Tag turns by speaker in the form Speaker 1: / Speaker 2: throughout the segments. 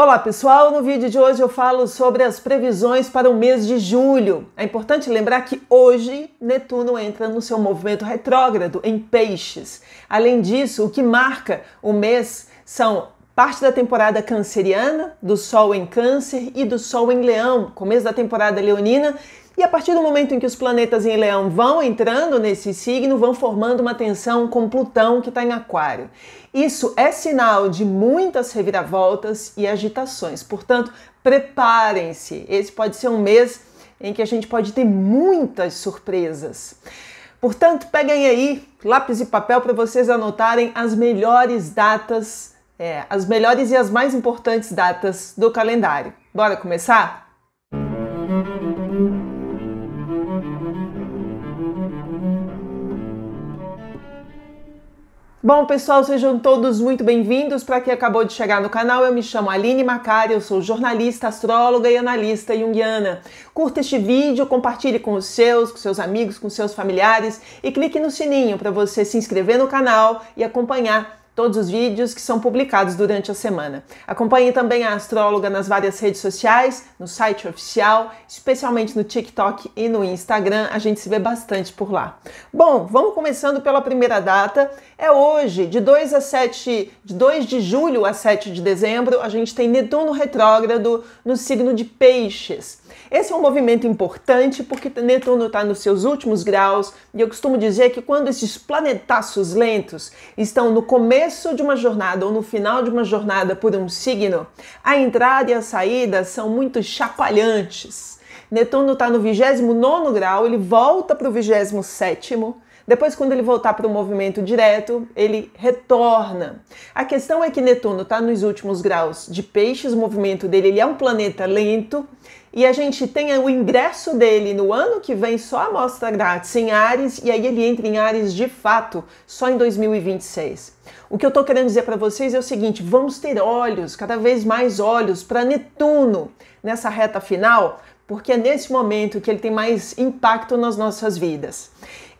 Speaker 1: Olá pessoal, no vídeo de hoje eu falo sobre as previsões para o mês de julho. É importante lembrar que hoje Netuno entra no seu movimento retrógrado em Peixes. Além disso, o que marca o mês são parte da temporada canceriana, do Sol em Câncer e do Sol em Leão, começo da temporada leonina, e a partir do momento em que os planetas em Leão vão entrando nesse signo, vão formando uma tensão com Plutão que está em Aquário. Isso é sinal de muitas reviravoltas e agitações. Portanto, preparem-se. Esse pode ser um mês em que a gente pode ter muitas surpresas. Portanto, peguem aí lápis e papel para vocês anotarem as melhores datas, é, as melhores e as mais importantes datas do calendário. Bora começar? Bom, pessoal, sejam todos muito bem-vindos. Para quem acabou de chegar no canal, eu me chamo Aline Macari, eu sou jornalista, astróloga e analista junguiana. Curta este vídeo, compartilhe com os seus, com seus amigos, com seus familiares e clique no sininho para você se inscrever no canal e acompanhar todos os vídeos que são publicados durante a semana. Acompanhe também a astróloga nas várias redes sociais, no site oficial, especialmente no TikTok e no Instagram. A gente se vê bastante por lá. Bom, vamos começando pela primeira data. É hoje, de 2 a 7, de 2 de julho a 7 de dezembro, a gente tem Netuno retrógrado no signo de Peixes. Esse é um movimento importante porque Netuno está nos seus últimos graus e eu costumo dizer que quando esses planetaços lentos estão no começo começo de uma jornada ou no final de uma jornada por um signo, a entrada e a saída são muito chacoalhantes. Netuno está no 29 grau, ele volta para o 27. Depois, quando ele voltar para o movimento direto, ele retorna. A questão é que Netuno está nos últimos graus de peixes, o movimento dele ele é um planeta lento e a gente tem o ingresso dele no ano que vem só a mostra grátis em Ares e aí ele entra em Ares de fato só em 2026. O que eu estou querendo dizer para vocês é o seguinte: vamos ter olhos, cada vez mais olhos para Netuno nessa reta final, porque é nesse momento que ele tem mais impacto nas nossas vidas.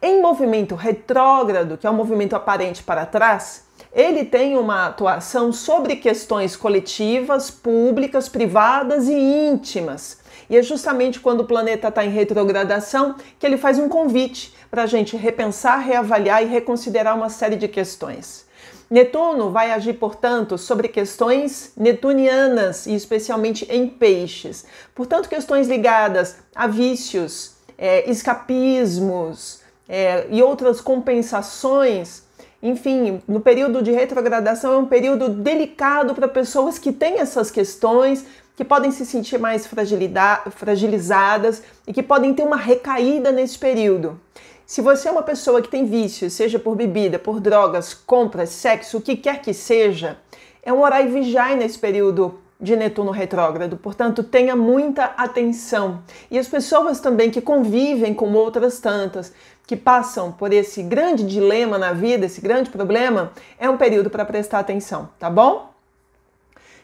Speaker 1: Em movimento retrógrado, que é um movimento aparente para trás, ele tem uma atuação sobre questões coletivas, públicas, privadas e íntimas. E é justamente quando o planeta está em retrogradação que ele faz um convite para a gente repensar, reavaliar e reconsiderar uma série de questões. Netuno vai agir, portanto, sobre questões netunianas e especialmente em peixes. Portanto, questões ligadas a vícios, é, escapismos é, e outras compensações enfim, no período de retrogradação é um período delicado para pessoas que têm essas questões, que podem se sentir mais fragilizadas e que podem ter uma recaída nesse período. Se você é uma pessoa que tem vícios, seja por bebida, por drogas, compras, sexo, o que quer que seja, é um orai vijai nesse período de Netuno retrógrado, portanto, tenha muita atenção. E as pessoas também que convivem com outras tantas, que passam por esse grande dilema na vida, esse grande problema, é um período para prestar atenção, tá bom?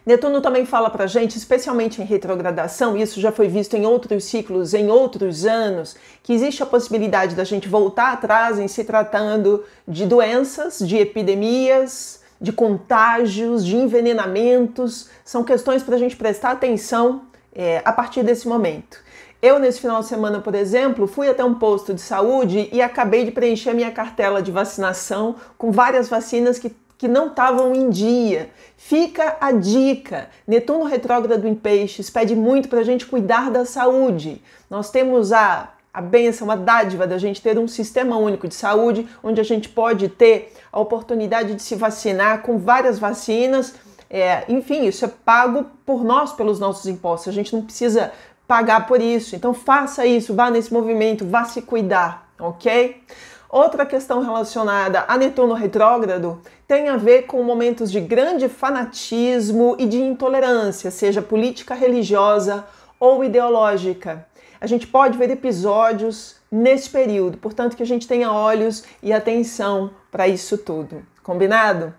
Speaker 1: Netuno também fala para gente, especialmente em retrogradação, isso já foi visto em outros ciclos, em outros anos, que existe a possibilidade da gente voltar atrás em se tratando de doenças, de epidemias, de contágios, de envenenamentos. São questões para a gente prestar atenção é, a partir desse momento. Eu, nesse final de semana, por exemplo, fui até um posto de saúde e acabei de preencher a minha cartela de vacinação com várias vacinas que que não estavam em dia. Fica a dica. Netuno retrógrado em peixes pede muito para a gente cuidar da saúde. Nós temos a a benção, a dádiva da gente ter um sistema único de saúde, onde a gente pode ter a oportunidade de se vacinar com várias vacinas. É, enfim, isso é pago por nós, pelos nossos impostos. A gente não precisa pagar por isso. Então faça isso, vá nesse movimento, vá se cuidar, ok? Outra questão relacionada a Netuno retrógrado tem a ver com momentos de grande fanatismo e de intolerância, seja política, religiosa ou ideológica. A gente pode ver episódios nesse período, portanto que a gente tenha olhos e atenção para isso tudo. Combinado?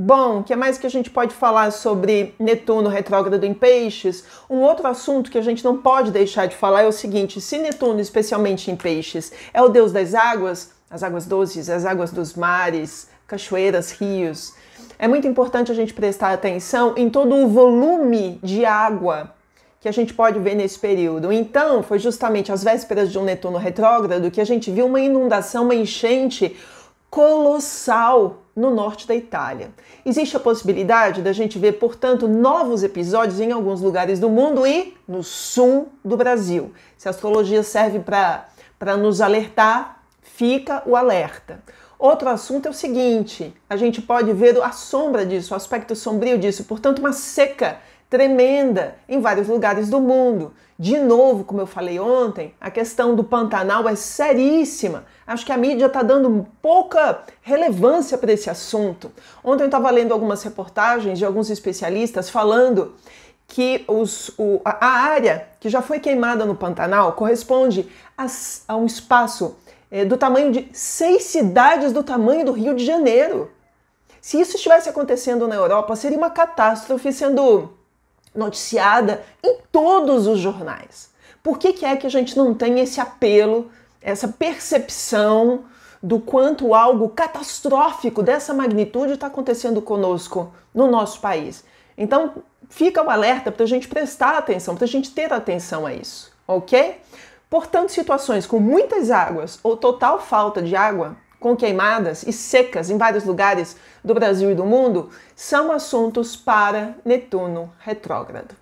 Speaker 1: Bom, o que é mais que a gente pode falar sobre Netuno retrógrado em Peixes? Um outro assunto que a gente não pode deixar de falar é o seguinte: se Netuno, especialmente em Peixes, é o deus das águas, as águas doces, as águas dos mares, cachoeiras, rios, é muito importante a gente prestar atenção em todo o volume de água que a gente pode ver nesse período. Então, foi justamente às vésperas de um Netuno retrógrado que a gente viu uma inundação, uma enchente colossal no norte da Itália. Existe a possibilidade da gente ver, portanto, novos episódios em alguns lugares do mundo e no sul do Brasil. Se a astrologia serve para nos alertar, fica o alerta. Outro assunto é o seguinte: a gente pode ver a sombra disso, o aspecto sombrio disso, portanto, uma seca tremenda em vários lugares do mundo. De novo, como eu falei ontem, a questão do Pantanal é seríssima. Acho que a mídia está dando pouca relevância para esse assunto. Ontem eu estava lendo algumas reportagens de alguns especialistas falando que os, o, a área que já foi queimada no Pantanal corresponde a, a um espaço é, do tamanho de seis cidades do tamanho do Rio de Janeiro. Se isso estivesse acontecendo na Europa, seria uma catástrofe sendo noticiada em todos os jornais. Por que, que é que a gente não tem esse apelo, essa percepção do quanto algo catastrófico dessa magnitude está acontecendo conosco no nosso país? Então, fica o um alerta para a gente prestar atenção, para a gente ter atenção a isso, ok? Portanto, situações com muitas águas ou total falta de água com queimadas e secas em vários lugares do Brasil e do mundo são assuntos para Netuno retrógrado.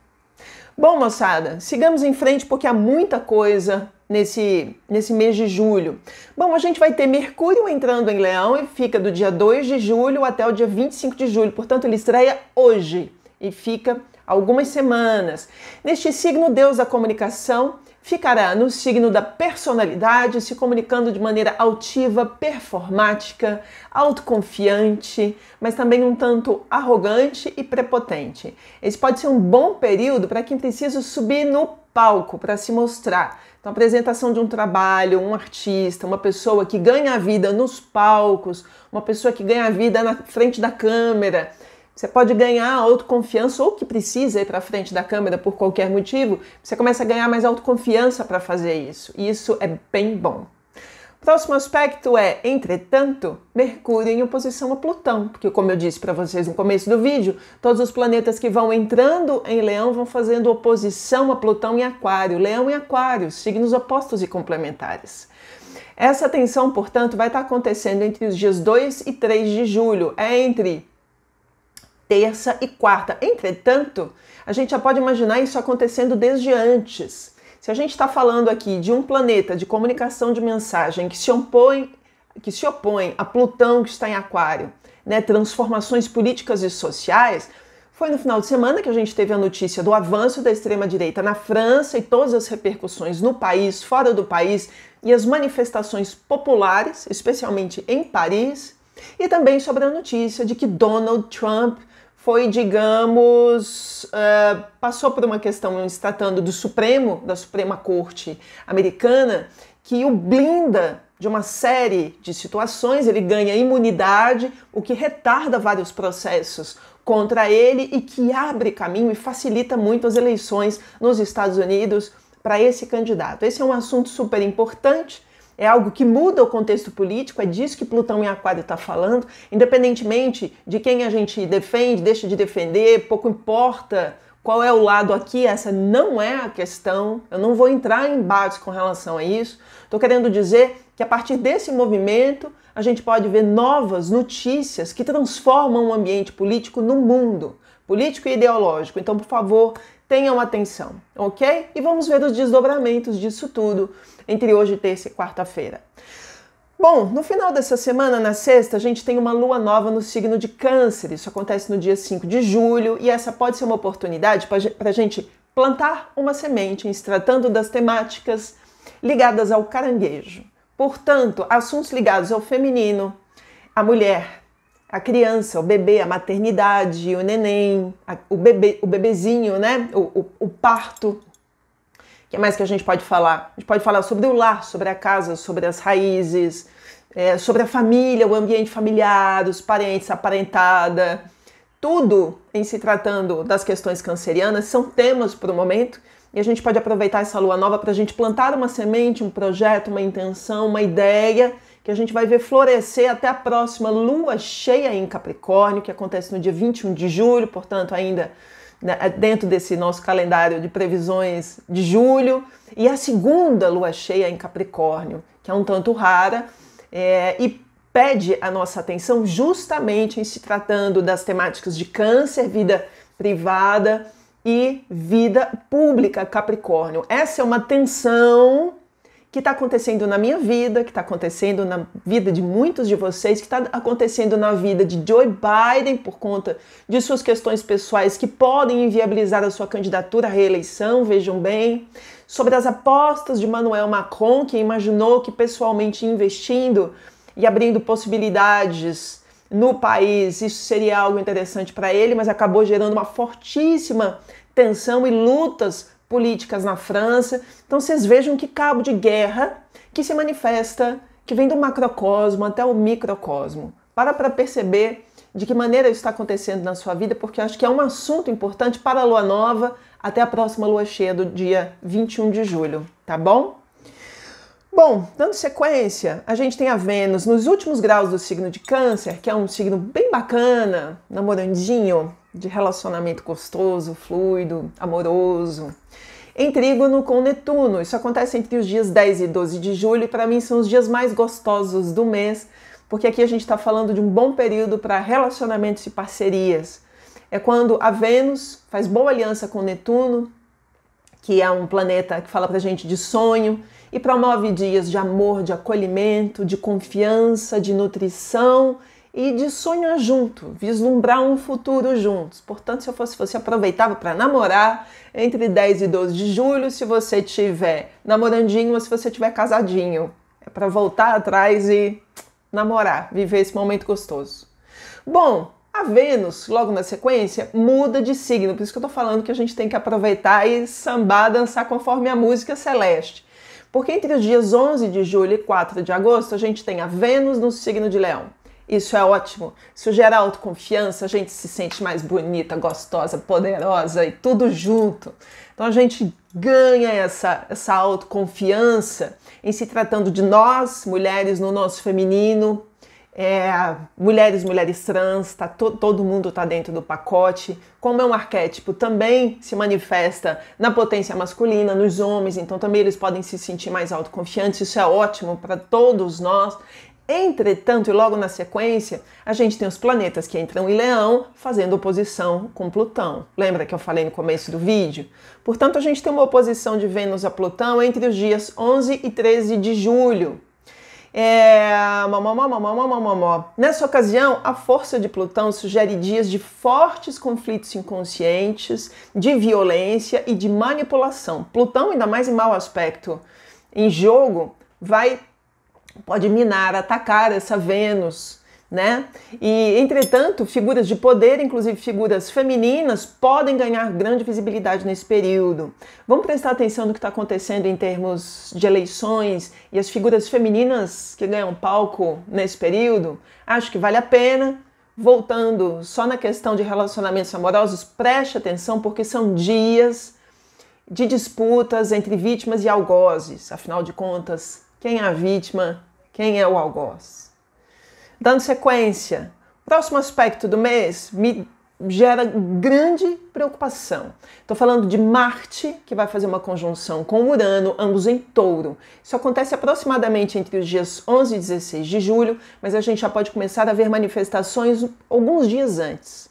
Speaker 1: Bom, moçada, sigamos em frente porque há muita coisa nesse, nesse mês de julho. Bom, a gente vai ter Mercúrio entrando em Leão e fica do dia 2 de julho até o dia 25 de julho, portanto, ele estreia hoje e fica algumas semanas. Neste signo, Deus da comunicação ficará no signo da personalidade, se comunicando de maneira altiva, performática, autoconfiante, mas também um tanto arrogante e prepotente. Esse pode ser um bom período para quem precisa subir no palco para se mostrar. Então, apresentação de um trabalho, um artista, uma pessoa que ganha a vida nos palcos, uma pessoa que ganha a vida na frente da câmera você pode ganhar autoconfiança ou que precisa ir para frente da câmera por qualquer motivo, você começa a ganhar mais autoconfiança para fazer isso. E isso é bem bom. Próximo aspecto é, entretanto, Mercúrio em oposição a Plutão, porque como eu disse para vocês no começo do vídeo, todos os planetas que vão entrando em Leão vão fazendo oposição a Plutão em Aquário, Leão e Aquário, signos opostos e complementares. Essa tensão, portanto, vai estar tá acontecendo entre os dias 2 e 3 de julho, é entre terça e quarta. Entretanto, a gente já pode imaginar isso acontecendo desde antes. Se a gente está falando aqui de um planeta de comunicação de mensagem que se opõe, que se opõe a Plutão que está em Aquário, né, transformações políticas e sociais, foi no final de semana que a gente teve a notícia do avanço da extrema-direita na França e todas as repercussões no país, fora do país e as manifestações populares, especialmente em Paris, e também sobre a notícia de que Donald Trump foi, digamos, uh, passou por uma questão se tratando do Supremo, da Suprema Corte Americana, que o blinda de uma série de situações, ele ganha imunidade, o que retarda vários processos contra ele e que abre caminho e facilita muito as eleições nos Estados Unidos para esse candidato. Esse é um assunto super importante é algo que muda o contexto político, é disso que Plutão em Aquário está falando, independentemente de quem a gente defende, deixa de defender, pouco importa qual é o lado aqui, essa não é a questão. Eu não vou entrar em embates com relação a isso. Estou querendo dizer que a partir desse movimento a gente pode ver novas notícias que transformam o ambiente político no mundo, político e ideológico. Então, por favor, tenham atenção, ok? E vamos ver os desdobramentos disso tudo entre hoje, terça e quarta-feira. Bom, no final dessa semana, na sexta, a gente tem uma lua nova no signo de Câncer. Isso acontece no dia 5 de julho e essa pode ser uma oportunidade para a gente plantar uma semente em se tratando das temáticas ligadas ao caranguejo. Portanto, assuntos ligados ao feminino, à mulher, à criança, ao bebê, à maternidade, o neném, a, o, bebê, o bebezinho, né? o, o, o parto, que mais que a gente pode falar? A gente pode falar sobre o lar, sobre a casa, sobre as raízes, é, sobre a família, o ambiente familiar, os parentes, a parentada. Tudo em se tratando das questões cancerianas são temas para o momento e a gente pode aproveitar essa lua nova para a gente plantar uma semente, um projeto, uma intenção, uma ideia que a gente vai ver florescer até a próxima lua cheia em Capricórnio, que acontece no dia 21 de julho, portanto, ainda né, é dentro desse nosso calendário de previsões de julho, e a segunda lua cheia em Capricórnio, que é um tanto rara, é, e pede a nossa atenção justamente em se tratando das temáticas de câncer, vida privada e vida pública, Capricórnio. Essa é uma tensão que está acontecendo na minha vida, que está acontecendo na vida de muitos de vocês, que está acontecendo na vida de Joe Biden por conta de suas questões pessoais que podem inviabilizar a sua candidatura à reeleição, vejam bem, sobre as apostas de Manuel Macron, que imaginou que pessoalmente investindo e abrindo possibilidades no país isso seria algo interessante para ele, mas acabou gerando uma fortíssima tensão e lutas políticas na França. Então vocês vejam que cabo de guerra que se manifesta, que vem do macrocosmo até o microcosmo. Para para perceber de que maneira isso está acontecendo na sua vida, porque acho que é um assunto importante para a lua nova até a próxima lua cheia do dia 21 de julho, tá bom? Bom, dando sequência, a gente tem a Vênus nos últimos graus do signo de Câncer, que é um signo bem bacana, namorandinho, de relacionamento gostoso, fluido, amoroso. Em trígono com Netuno, isso acontece entre os dias 10 e 12 de julho, e para mim são os dias mais gostosos do mês, porque aqui a gente está falando de um bom período para relacionamentos e parcerias. É quando a Vênus faz boa aliança com Netuno, que é um planeta que fala para a gente de sonho e promove dias de amor, de acolhimento, de confiança, de nutrição e de sonhar junto, vislumbrar um futuro juntos. Portanto, se eu fosse você, aproveitava para namorar entre 10 e 12 de julho, se você tiver namorandinho ou se você tiver casadinho. É para voltar atrás e namorar, viver esse momento gostoso. Bom, a Vênus, logo na sequência, muda de signo, por isso que eu tô falando que a gente tem que aproveitar e sambar, dançar conforme a música celeste. Porque entre os dias 11 de julho e 4 de agosto, a gente tem a Vênus no signo de Leão, isso é ótimo. Isso gera autoconfiança, a gente se sente mais bonita, gostosa, poderosa e tudo junto. Então a gente ganha essa, essa autoconfiança em se tratando de nós, mulheres no nosso feminino, é, mulheres, mulheres trans, tá, to, todo mundo está dentro do pacote. Como é um arquétipo, também se manifesta na potência masculina, nos homens, então também eles podem se sentir mais autoconfiantes. Isso é ótimo para todos nós. Entretanto, e logo na sequência, a gente tem os planetas que entram em Leão, fazendo oposição com Plutão. Lembra que eu falei no começo do vídeo? Portanto, a gente tem uma oposição de Vênus a Plutão entre os dias 11 e 13 de julho. É... Nessa ocasião, a força de Plutão sugere dias de fortes conflitos inconscientes, de violência e de manipulação. Plutão, ainda mais em mau aspecto em jogo, vai pode minar, atacar essa Vênus, né? E entretanto, figuras de poder, inclusive figuras femininas, podem ganhar grande visibilidade nesse período. Vamos prestar atenção no que está acontecendo em termos de eleições e as figuras femininas que ganham palco nesse período. Acho que vale a pena. Voltando só na questão de relacionamentos amorosos, preste atenção porque são dias de disputas entre vítimas e algozes. Afinal de contas, quem é a vítima quem é o algoz? Dando sequência, próximo aspecto do mês me gera grande preocupação. Estou falando de Marte, que vai fazer uma conjunção com Urano, ambos em touro. Isso acontece aproximadamente entre os dias 11 e 16 de julho, mas a gente já pode começar a ver manifestações alguns dias antes.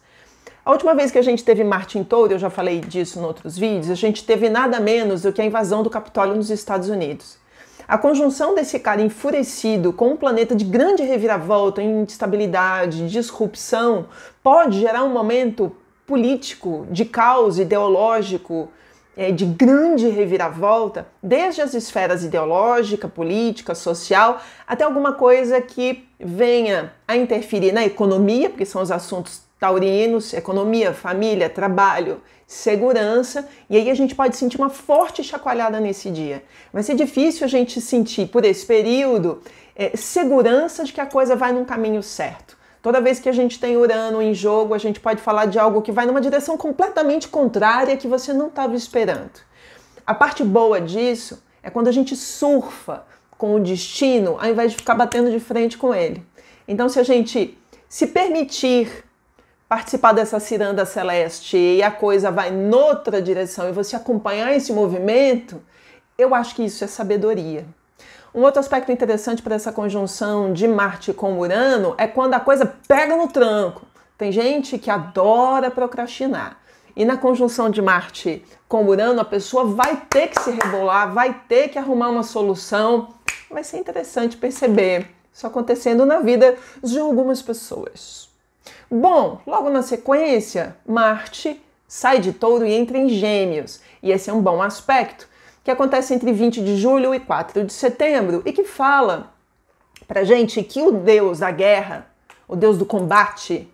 Speaker 1: A última vez que a gente teve Marte em touro, eu já falei disso em outros vídeos, a gente teve nada menos do que a invasão do Capitólio nos Estados Unidos. A conjunção desse cara enfurecido com um planeta de grande reviravolta, instabilidade, disrupção, pode gerar um momento político, de caos ideológico, é, de grande reviravolta, desde as esferas ideológica, política, social, até alguma coisa que venha a interferir na economia, porque são os assuntos taurinos, economia, família, trabalho, segurança, e aí a gente pode sentir uma forte chacoalhada nesse dia. Vai ser difícil a gente sentir, por esse período, é, segurança de que a coisa vai num caminho certo. Toda vez que a gente tem Urano em jogo, a gente pode falar de algo que vai numa direção completamente contrária que você não estava esperando. A parte boa disso é quando a gente surfa com o destino ao invés de ficar batendo de frente com ele. Então, se a gente se permitir participar dessa ciranda celeste e a coisa vai noutra direção e você acompanhar esse movimento, eu acho que isso é sabedoria. Um outro aspecto interessante para essa conjunção de Marte com Urano é quando a coisa pega no tranco. Tem gente que adora procrastinar. E na conjunção de Marte com Urano, a pessoa vai ter que se rebolar, vai ter que arrumar uma solução. Vai ser interessante perceber isso acontecendo na vida de algumas pessoas. Bom, logo na sequência, Marte sai de touro e entra em gêmeos, e esse é um bom aspecto, que acontece entre 20 de julho e 4 de setembro, e que fala pra gente que o deus da guerra, o deus do combate,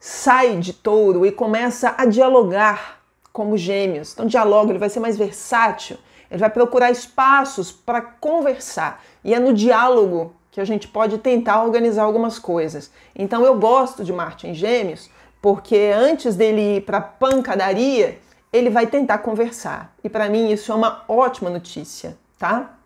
Speaker 1: sai de touro e começa a dialogar como gêmeos. Então, dialoga, ele vai ser mais versátil, ele vai procurar espaços para conversar, e é no diálogo que a gente pode tentar organizar algumas coisas. Então eu gosto de Marte em Gêmeos, porque antes dele ir para pancadaria, ele vai tentar conversar. E para mim isso é uma ótima notícia, tá?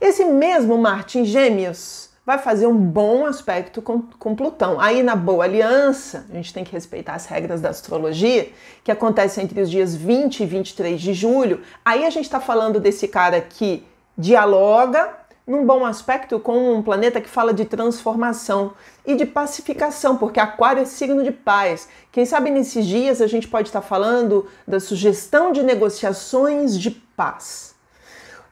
Speaker 1: Esse mesmo Marte em Gêmeos vai fazer um bom aspecto com, com Plutão. Aí na boa aliança, a gente tem que respeitar as regras da astrologia, que acontece entre os dias 20 e 23 de julho. Aí a gente está falando desse cara que dialoga num bom aspecto com um planeta que fala de transformação e de pacificação, porque Aquário é signo de paz. Quem sabe nesses dias a gente pode estar falando da sugestão de negociações de paz.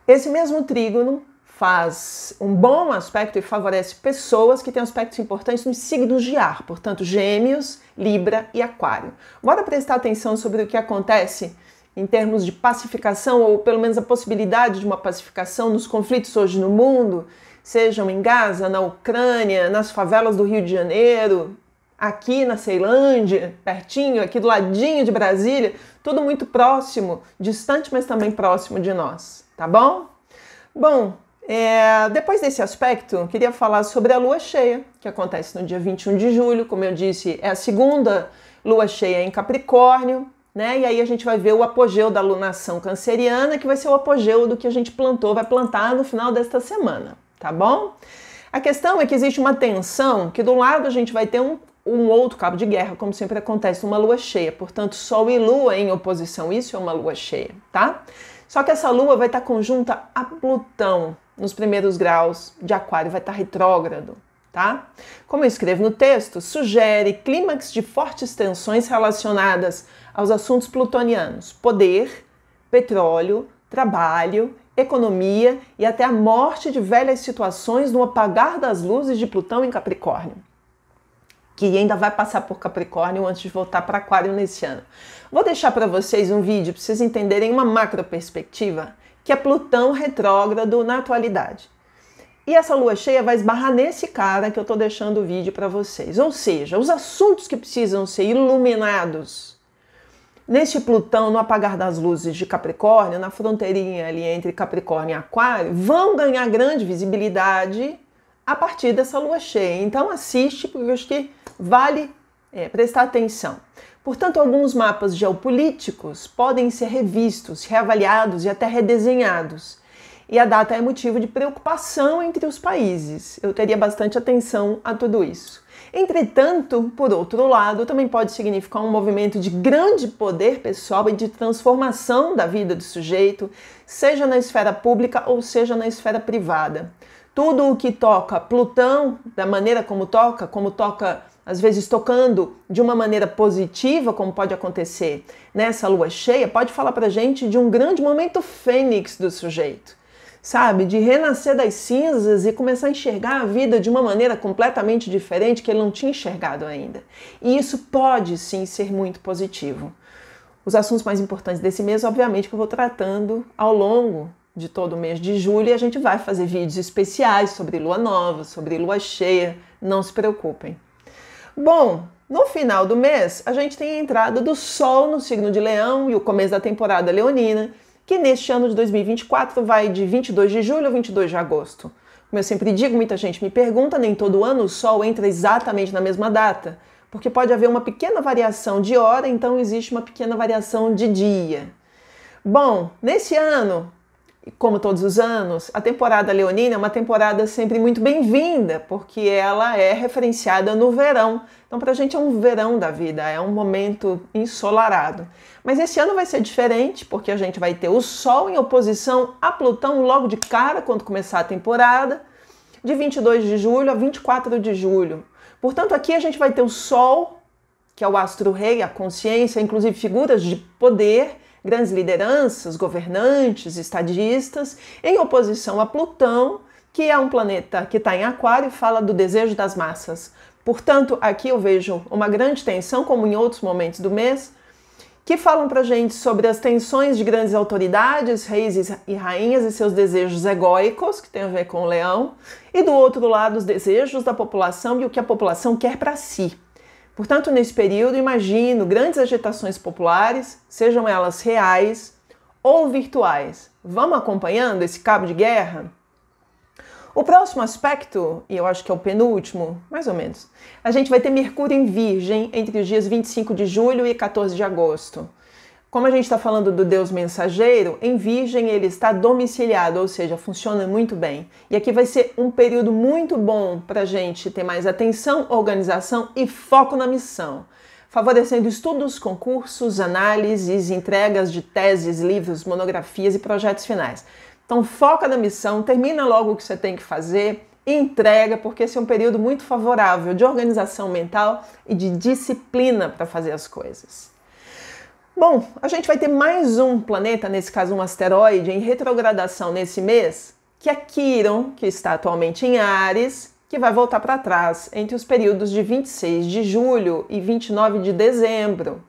Speaker 1: Esse mesmo trígono faz um bom aspecto e favorece pessoas que têm aspectos importantes nos signos de ar, portanto, Gêmeos, Libra e Aquário. Bora prestar atenção sobre o que acontece em termos de pacificação, ou pelo menos a possibilidade de uma pacificação nos conflitos hoje no mundo, sejam em Gaza, na Ucrânia, nas favelas do Rio de Janeiro, aqui na Ceilândia, pertinho, aqui do ladinho de Brasília, tudo muito próximo, distante, mas também próximo de nós, tá bom? Bom, é, depois desse aspecto, queria falar sobre a lua cheia, que acontece no dia 21 de julho, como eu disse, é a segunda lua cheia em Capricórnio, né? E aí a gente vai ver o apogeu da lunação canceriana, que vai ser o apogeu do que a gente plantou, vai plantar no final desta semana, tá bom? A questão é que existe uma tensão que do lado a gente vai ter um, um outro cabo de guerra, como sempre acontece uma lua cheia. Portanto, Sol e Lua em oposição, isso é uma lua cheia, tá? Só que essa lua vai estar conjunta a Plutão nos primeiros graus de Aquário, vai estar retrógrado, tá? Como eu escrevo no texto, sugere clímax de fortes tensões relacionadas aos assuntos plutonianos: poder, petróleo, trabalho, economia e até a morte de velhas situações no apagar das luzes de Plutão em Capricórnio. Que ainda vai passar por Capricórnio antes de voltar para Aquário nesse ano. Vou deixar para vocês um vídeo para vocês entenderem uma macro perspectiva, que é Plutão retrógrado na atualidade. E essa lua cheia vai esbarrar nesse cara que eu estou deixando o vídeo para vocês. Ou seja, os assuntos que precisam ser iluminados Neste Plutão, no apagar das luzes de Capricórnio, na fronteirinha ali entre Capricórnio e Aquário, vão ganhar grande visibilidade a partir dessa lua cheia. Então assiste, porque eu acho que vale é, prestar atenção. Portanto, alguns mapas geopolíticos podem ser revistos, reavaliados e até redesenhados e a data é motivo de preocupação entre os países. Eu teria bastante atenção a tudo isso. Entretanto, por outro lado, também pode significar um movimento de grande poder pessoal e de transformação da vida do sujeito, seja na esfera pública ou seja na esfera privada. Tudo o que toca Plutão, da maneira como toca, como toca às vezes tocando de uma maneira positiva, como pode acontecer nessa lua cheia, pode falar para gente de um grande momento fênix do sujeito sabe? De renascer das cinzas e começar a enxergar a vida de uma maneira completamente diferente que ele não tinha enxergado ainda. E isso pode sim ser muito positivo. Os assuntos mais importantes desse mês, obviamente, que eu vou tratando ao longo de todo o mês de julho e a gente vai fazer vídeos especiais sobre lua nova, sobre lua cheia, não se preocupem. Bom, no final do mês, a gente tem a entrada do Sol no signo de Leão e o começo da temporada leonina que neste ano de 2024 vai de 22 de julho a 22 de agosto. Como eu sempre digo, muita gente me pergunta, nem todo ano o Sol entra exatamente na mesma data, porque pode haver uma pequena variação de hora, então existe uma pequena variação de dia. Bom, nesse ano, como todos os anos, a temporada leonina é uma temporada sempre muito bem-vinda, porque ela é referenciada no verão. Então, para a gente é um verão da vida, é um momento ensolarado. Mas esse ano vai ser diferente, porque a gente vai ter o Sol em oposição a Plutão logo de cara, quando começar a temporada, de 22 de julho a 24 de julho. Portanto, aqui a gente vai ter o Sol, que é o astro rei, a consciência, inclusive figuras de poder grandes lideranças, governantes, estadistas, em oposição a Plutão, que é um planeta que está em Aquário e fala do desejo das massas. Portanto, aqui eu vejo uma grande tensão, como em outros momentos do mês, que falam para gente sobre as tensões de grandes autoridades, reis e rainhas e seus desejos egóicos, que tem a ver com o leão, e do outro lado, os desejos da população e o que a população quer para si. Portanto, nesse período, imagino grandes agitações populares, sejam elas reais ou virtuais. Vamos acompanhando esse cabo de guerra? O próximo aspecto, e eu acho que é o penúltimo, mais ou menos, a gente vai ter Mercúrio em Virgem entre os dias 25 de julho e 14 de agosto. Como a gente está falando do Deus mensageiro, em Virgem ele está domiciliado, ou seja, funciona muito bem. E aqui vai ser um período muito bom para a gente ter mais atenção, organização e foco na missão, favorecendo estudos, concursos, análises, entregas de teses, livros, monografias e projetos finais. Então, foca na missão, termina logo o que você tem que fazer entrega, porque esse é um período muito favorável de organização mental e de disciplina para fazer as coisas. Bom, a gente vai ter mais um planeta, nesse caso um asteroide, em retrogradação nesse mês, que é Quirón, que está atualmente em Ares, que vai voltar para trás entre os períodos de 26 de julho e 29 de dezembro.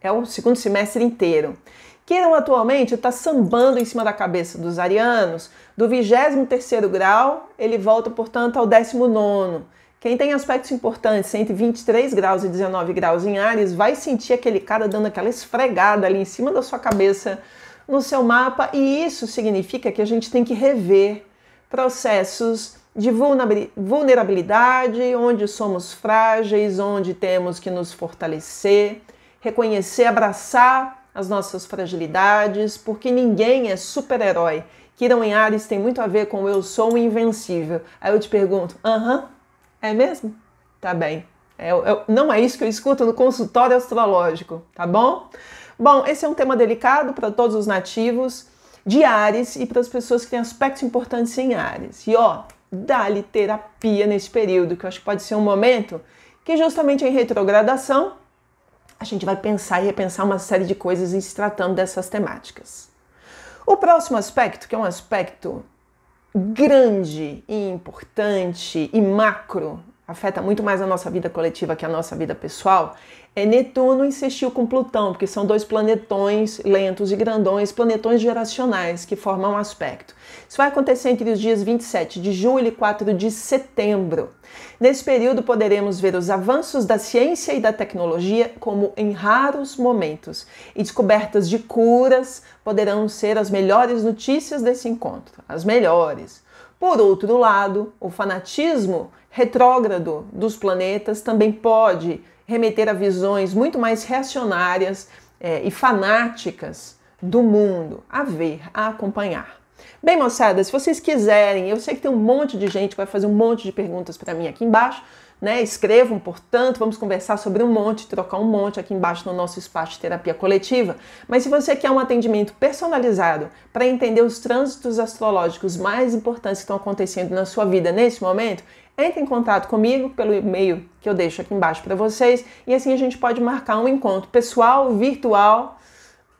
Speaker 1: É o segundo semestre inteiro. Quirón atualmente está sambando em cima da cabeça dos arianos. Do 23º grau, ele volta, portanto, ao 19 quem tem aspectos importantes entre 23 graus e 19 graus em Ares vai sentir aquele cara dando aquela esfregada ali em cima da sua cabeça no seu mapa, e isso significa que a gente tem que rever processos de vulnerabilidade, onde somos frágeis, onde temos que nos fortalecer, reconhecer, abraçar as nossas fragilidades, porque ninguém é super-herói. Kiran em Ares tem muito a ver com eu sou invencível. Aí eu te pergunto, aham, uh -huh, é mesmo? Tá bem. É, eu, eu, não é isso que eu escuto no consultório astrológico, tá bom? Bom, esse é um tema delicado para todos os nativos de Ares e para as pessoas que têm aspectos importantes em Ares. E ó, dá-lhe terapia nesse período, que eu acho que pode ser um momento que, justamente em retrogradação, a gente vai pensar e repensar uma série de coisas em se tratando dessas temáticas. O próximo aspecto, que é um aspecto grande e importante e macro, afeta muito mais a nossa vida coletiva que a nossa vida pessoal, é Netuno insistiu com Plutão, porque são dois planetões lentos e grandões, planetões geracionais que formam um aspecto. Isso vai acontecer entre os dias 27 de julho e 4 de setembro. Nesse período poderemos ver os avanços da ciência e da tecnologia como em raros momentos, e descobertas de curas poderão ser as melhores notícias desse encontro, as melhores. Por outro lado, o fanatismo retrógrado dos planetas também pode remeter a visões muito mais reacionárias é, e fanáticas do mundo, a ver, a acompanhar. Bem, moçada, se vocês quiserem, eu sei que tem um monte de gente que vai fazer um monte de perguntas para mim aqui embaixo, né? Escrevam, portanto, vamos conversar sobre um monte, trocar um monte aqui embaixo no nosso espaço de terapia coletiva. Mas se você quer um atendimento personalizado para entender os trânsitos astrológicos mais importantes que estão acontecendo na sua vida nesse momento, entre em contato comigo pelo e-mail que eu deixo aqui embaixo para vocês e assim a gente pode marcar um encontro pessoal, virtual,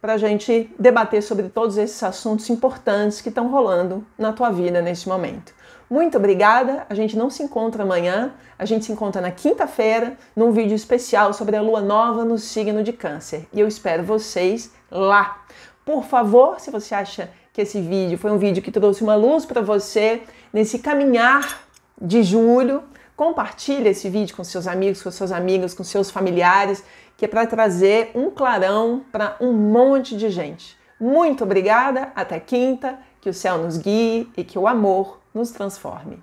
Speaker 1: para a gente debater sobre todos esses assuntos importantes que estão rolando na tua vida nesse momento. Muito obrigada. A gente não se encontra amanhã, a gente se encontra na quinta-feira num vídeo especial sobre a lua nova no signo de Câncer. E eu espero vocês lá. Por favor, se você acha que esse vídeo foi um vídeo que trouxe uma luz para você nesse caminhar de julho. Compartilhe esse vídeo com seus amigos, com seus amigos com seus familiares, que é para trazer um clarão para um monte de gente. Muito obrigada, até quinta, que o céu nos guie e que o amor nos transforme.